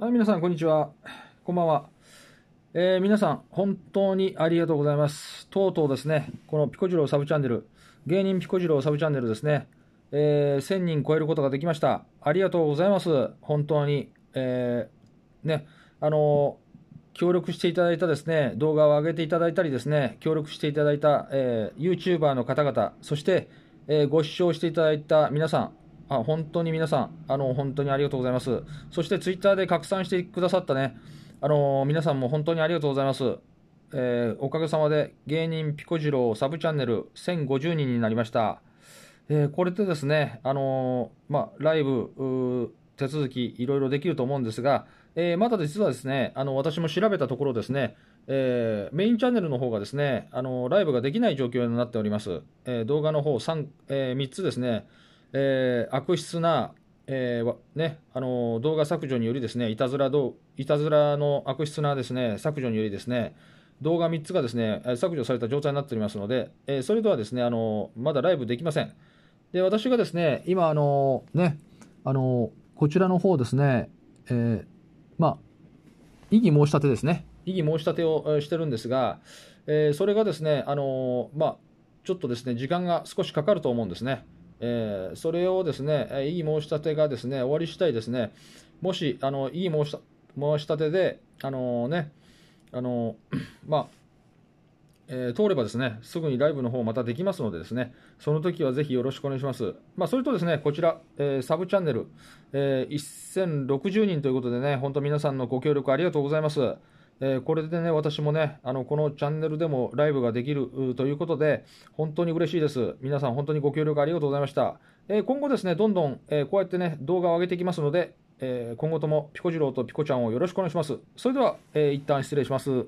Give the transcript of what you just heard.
はい、皆さん、こんにちは。こんばんは。えー、皆さん、本当にありがとうございます。とうとうですね、このピコジローサブチャンネル、芸人ピコジローサブチャンネルですね、えー、1000人超えることができました。ありがとうございます。本当に。えー、ね、あのー、協力していただいたですね、動画を上げていただいたりですね、協力していただいた、えー、YouTuber の方々、そして、えご視聴していただいた皆さん、あ本当に皆さん、あの、本当にありがとうございます。そしてツイッターで拡散してくださったね、あの、皆さんも本当にありがとうございます。えー、おかげさまで芸人ピコ次郎サブチャンネル1050人になりました。えー、これでですね、あのー、まあ、ライブ、手続きいろいろできると思うんですが、えー、まだ実はですね、あの、私も調べたところですね、えー、メインチャンネルの方がですね、あの、ライブができない状況になっております。えー、動画の方3、えー、3つですね、えー、悪質な、えーねあのー、動画削除によりですねいたずらどいたずらの悪質なです、ね、削除によりですね動画3つがですね削除された状態になっておりますので、えー、それではですねあのー、まだライブできません。で私がですね今あのー、ねあのこちらの方ですね、えまあ、異議申し立てですね異議申し立てをしてるんですが、えそれがですねあのまあ、ちょっとですね時間が少しかかると思うんですね。えー、それをですね、いい申し立てがですね、終わり次第ですね、もし、あの、いい申し申し立てで、あのー、ね、あのー、まあ、え通ればですね、すぐにライブの方またできますのでですね、その時はぜひよろしくお願いします。まあ、それとですね、こちら、えー、サブチャンネル、えー、1060人ということでね、本当皆さんのご協力ありがとうございます。えー、これでね、私もね、あの、このチャンネルでもライブができるということで、本当に嬉しいです。皆さん本当にご協力ありがとうございました。えー、今後ですね、どんどん、えー、こうやってね、動画を上げていきますので、え今後ともピコ次郎とピコちゃんをよろしくお願いします。それでは、え一旦失礼します。